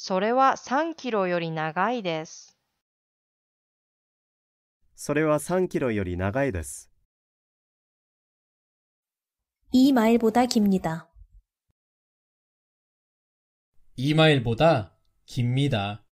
それは3キロより長いです。それは3キロより長いです。2マ일보다깁니 다。 2마일보다깁니다